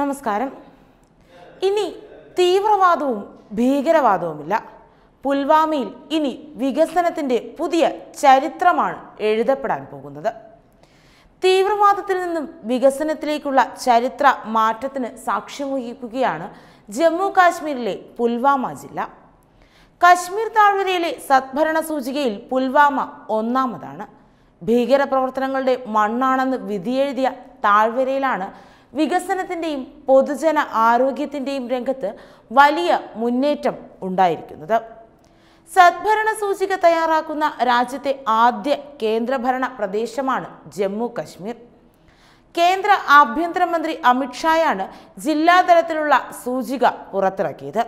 നമസ്കാരം ഇനി തീവ്രവാദവും ഭീകരവാദവുമില്ല പുൽവാമയിൽ ഇനി വികസനത്തിൻ്റെ പുതിയ ചരിത്രമാണ് എഴുതപ്പെടാൻ പോകുന്നത് തീവ്രവാദത്തിൽ നിന്നും വികസനത്തിലേക്കുള്ള ചരിത്ര മാറ്റത്തിന് സാക്ഷ്യം വഹിക്കുകയാണ് ജമ്മു കാശ്മീരിലെ പുൽവാമ ജില്ല കശ്മീർ താഴ്വരയിലെ സദ്ഭരണ സൂചികയിൽ പുൽവാമ ഒന്നാമതാണ് ഭീകരപ്രവർത്തനങ്ങളുടെ മണ്ണാണെന്ന് വിധിയെഴുതിയ താഴ്വരയിലാണ് വികസനത്തിൻ്റെയും പൊതുജന ആരോഗ്യത്തിൻ്റെയും രംഗത്ത് വലിയ മുന്നേറ്റം ഉണ്ടായിരിക്കുന്നത് സദ്ഭരണ സൂചിക തയ്യാറാക്കുന്ന രാജ്യത്തെ ആദ്യ കേന്ദ്രഭരണ പ്രദേശമാണ് ജമ്മു കശ്മീർ കേന്ദ്ര ആഭ്യന്തരമന്ത്രി അമിത്ഷായാണ് ജില്ലാതലത്തിലുള്ള സൂചിക പുറത്തിറക്കിയത്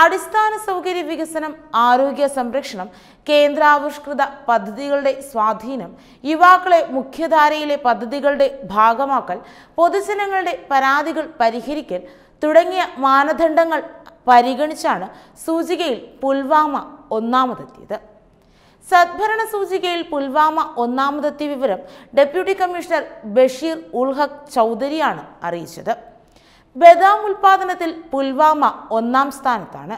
അടിസ്ഥാന സൗകര്യ വികസനം ആരോഗ്യ സംരക്ഷണം കേന്ദ്രാവിഷ്കൃത പദ്ധതികളുടെ സ്വാധീനം യുവാക്കളെ മുഖ്യധാരയിലെ പദ്ധതികളുടെ ഭാഗമാക്കൽ പൊതുജനങ്ങളുടെ പരാതികൾ പരിഹരിക്കൽ തുടങ്ങിയ മാനദണ്ഡങ്ങൾ പരിഗണിച്ചാണ് സൂചികയിൽ പുൽവാമ ഒന്നാമതെത്തിയത് സദ്ഭരണ സൂചികയിൽ പുൽവാമ ഒന്നാമതെത്തിയ വിവരം ഡെപ്യൂട്ടി കമ്മീഷണർ ബഷീർ ഉൾഹക് ചൗധരിയാണ് അറിയിച്ചത് ബദാം ഉൽപാദനത്തിൽ പുൽവാമ ഒന്നാം സ്ഥാനത്താണ്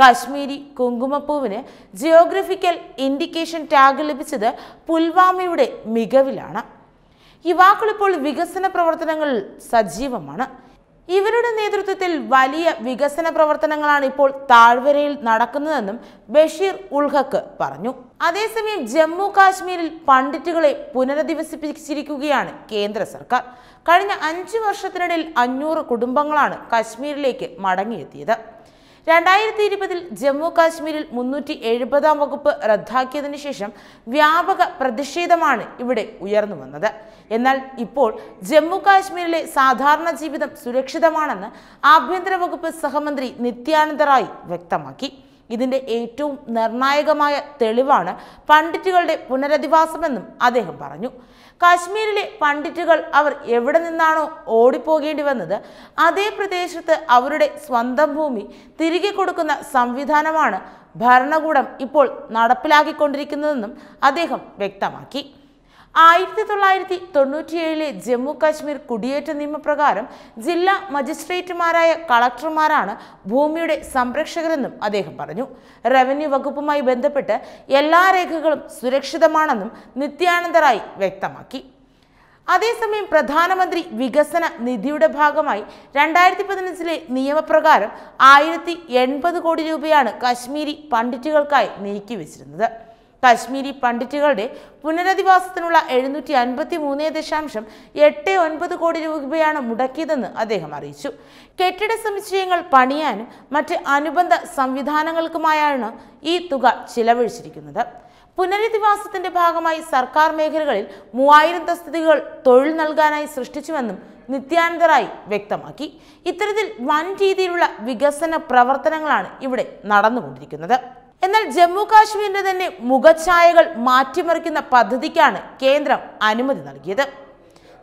കാശ്മീരി കുങ്കുമപ്പൂവിന് ജിയോഗ്രഫിക്കൽ ഇൻഡിക്കേഷൻ ടാഗ് ലഭിച്ചത് പുൽവാമയുടെ മികവിലാണ് യുവാക്കൾ ഇപ്പോൾ വികസന പ്രവർത്തനങ്ങളിൽ സജീവമാണ് ഇവരുടെ നേതൃത്വത്തിൽ വലിയ വികസന പ്രവർത്തനങ്ങളാണ് ഇപ്പോൾ താഴ്വരയിൽ നടക്കുന്നതെന്നും ബഷീർ ഉൾഹക്ക് പറഞ്ഞു അതേസമയം ജമ്മു കാശ്മീരിൽ പണ്ഡിറ്റുകളെ പുനരധിവസിപ്പിച്ചിരിക്കുകയാണ് കേന്ദ്ര സർക്കാർ കഴിഞ്ഞ അഞ്ചു വർഷത്തിനിടയിൽ അഞ്ഞൂറ് കുടുംബങ്ങളാണ് കശ്മീരിലേക്ക് മടങ്ങിയെത്തിയത് രണ്ടായിരത്തി ഇരുപതിൽ ജമ്മു കാശ്മീരിൽ മുന്നൂറ്റി എഴുപതാം വകുപ്പ് റദ്ദാക്കിയതിനു ശേഷം വ്യാപക പ്രതിഷേധമാണ് ഇവിടെ ഉയർന്നു വന്നത് എന്നാൽ ഇപ്പോൾ ജമ്മു കാശ്മീരിലെ സാധാരണ ജീവിതം സുരക്ഷിതമാണെന്ന് ആഭ്യന്തര വകുപ്പ് സഹമന്ത്രി നിത്യാനന്ദ റായ് വ്യക്തമാക്കി ഇതിൻ്റെ ഏറ്റവും നിർണായകമായ തെളിവാണ് പണ്ഡിറ്റുകളുടെ പുനരധിവാസമെന്നും അദ്ദേഹം പറഞ്ഞു കാശ്മീരിലെ പണ്ഡിറ്റുകൾ അവർ എവിടെ നിന്നാണോ ഓടിപ്പോകേണ്ടി വന്നത് അതേ പ്രദേശത്ത് അവരുടെ സ്വന്തം ഭൂമി തിരികെ കൊടുക്കുന്ന സംവിധാനമാണ് ഭരണകൂടം ഇപ്പോൾ നടപ്പിലാക്കിക്കൊണ്ടിരിക്കുന്നതെന്നും അദ്ദേഹം വ്യക്തമാക്കി ആയിരത്തി തൊള്ളായിരത്തി തൊണ്ണൂറ്റിയേഴിലെ ജമ്മു കാശ്മീർ കുടിയേറ്റ നിയമപ്രകാരം ജില്ലാ മജിസ്ട്രേറ്റുമാരായ കളക്ടർമാരാണ് ഭൂമിയുടെ സംരക്ഷകരെന്നും അദ്ദേഹം പറഞ്ഞു റവന്യൂ വകുപ്പുമായി ബന്ധപ്പെട്ട് എല്ലാ രേഖകളും സുരക്ഷിതമാണെന്നും നിത്യാനന്ദറായി വ്യക്തമാക്കി അതേസമയം പ്രധാനമന്ത്രി വികസന നിധിയുടെ ഭാഗമായി രണ്ടായിരത്തി പതിനഞ്ചിലെ നിയമപ്രകാരം ആയിരത്തി എൺപത് കോടി രൂപയാണ് കശ്മീരി പണ്ഡിറ്റുകൾക്കായി നീക്കിവെച്ചിരുന്നത് കശ്മീരി പണ്ഡിറ്റുകളുടെ പുനരധിവാസത്തിനുള്ള എഴുന്നൂറ്റി അൻപത്തി മൂന്ന് ദശാംശം എട്ട് ഒൻപത് കോടി രൂപയാണ് മുടക്കിയതെന്ന് അദ്ദേഹം അറിയിച്ചു കെട്ടിട സമുച്ചയങ്ങൾ പണിയാനും മറ്റ് അനുബന്ധ സംവിധാനങ്ങൾക്കുമായാണ് ഈ തുക ചിലവഴിച്ചിരിക്കുന്നത് പുനരധിവാസത്തിന്റെ ഭാഗമായി സർക്കാർ മേഖലകളിൽ മൂവായിരം തസ്തികകൾ തൊഴിൽ നൽകാനായി സൃഷ്ടിച്ചുവെന്നും നിത്യാനന്ദ വ്യക്തമാക്കി ഇത്തരത്തിൽ വൻ രീതിയിലുള്ള വികസന പ്രവർത്തനങ്ങളാണ് ഇവിടെ നടന്നുകൊണ്ടിരിക്കുന്നത് എന്നാൽ ജമ്മു കാശ്മീരിന്റെ തന്നെ മുഖഛായകൾ മാറ്റിമറിക്കുന്ന പദ്ധതിക്കാണ് കേന്ദ്രം അനുമതി നൽകിയത്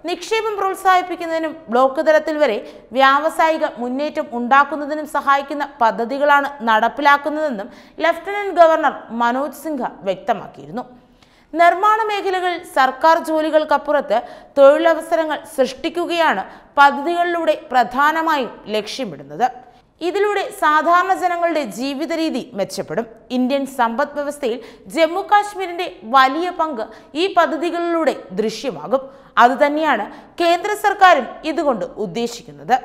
നിക്ഷേപം പ്രോത്സാഹിപ്പിക്കുന്നതിനും ബ്ലോക്ക് തലത്തിൽ വരെ വ്യാവസായിക മുന്നേറ്റം ഉണ്ടാക്കുന്നതിനും സഹായിക്കുന്ന പദ്ധതികളാണ് നടപ്പിലാക്കുന്നതെന്നും ലഫ്റ്റനന്റ് ഗവർണർ മനോജ് സിൻഹ വ്യക്തമാക്കിയിരുന്നു നിർമ്മാണ മേഖലകളിൽ സർക്കാർ ജോലികൾക്കപ്പുറത്ത് തൊഴിലവസരങ്ങൾ സൃഷ്ടിക്കുകയാണ് പദ്ധതികളിലൂടെ പ്രധാനമായും ലക്ഷ്യമിടുന്നത് ഇതിലൂടെ സാധാരണ ജനങ്ങളുടെ ജീവിത രീതി മെച്ചപ്പെടും ഇന്ത്യൻ സമ്പദ് വ്യവസ്ഥയിൽ ജമ്മു കാശ്മീരിന്റെ വലിയ പങ്ക് ഈ പദ്ധതികളിലൂടെ ദൃശ്യമാകും അതുതന്നെയാണ് കേന്ദ്ര സർക്കാരും ഇതുകൊണ്ട് ഉദ്ദേശിക്കുന്നത്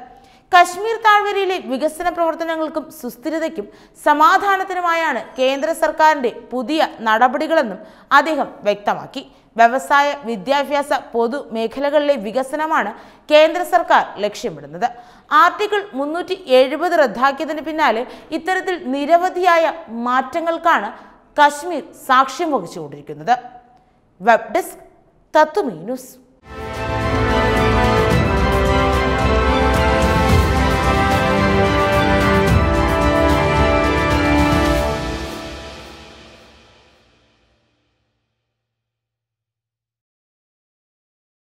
കശ്മീർ താഴ്വരയിലെ വികസന പ്രവർത്തനങ്ങൾക്കും സുസ്ഥിരതയ്ക്കും സമാധാനത്തിനുമായാണ് കേന്ദ്ര സർക്കാരിന്റെ പുതിയ നടപടികളെന്നും അദ്ദേഹം വ്യക്തമാക്കി വ്യവസായ വിദ്യാഭ്യാസ പൊതു മേഖലകളിലെ വികസനമാണ് കേന്ദ്ര സർക്കാർ ലക്ഷ്യമിടുന്നത് ആർട്ടിക്കിൾ മുന്നൂറ്റി എഴുപത് റദ്ദാക്കിയതിന് പിന്നാലെ ഇത്തരത്തിൽ നിരവധിയായ മാറ്റങ്ങൾക്കാണ് കശ്മീർ സാക്ഷ്യം വഹിച്ചുകൊണ്ടിരിക്കുന്നത് വെബ് ഡെസ്ക് തത്തുമീ ന്യൂസ്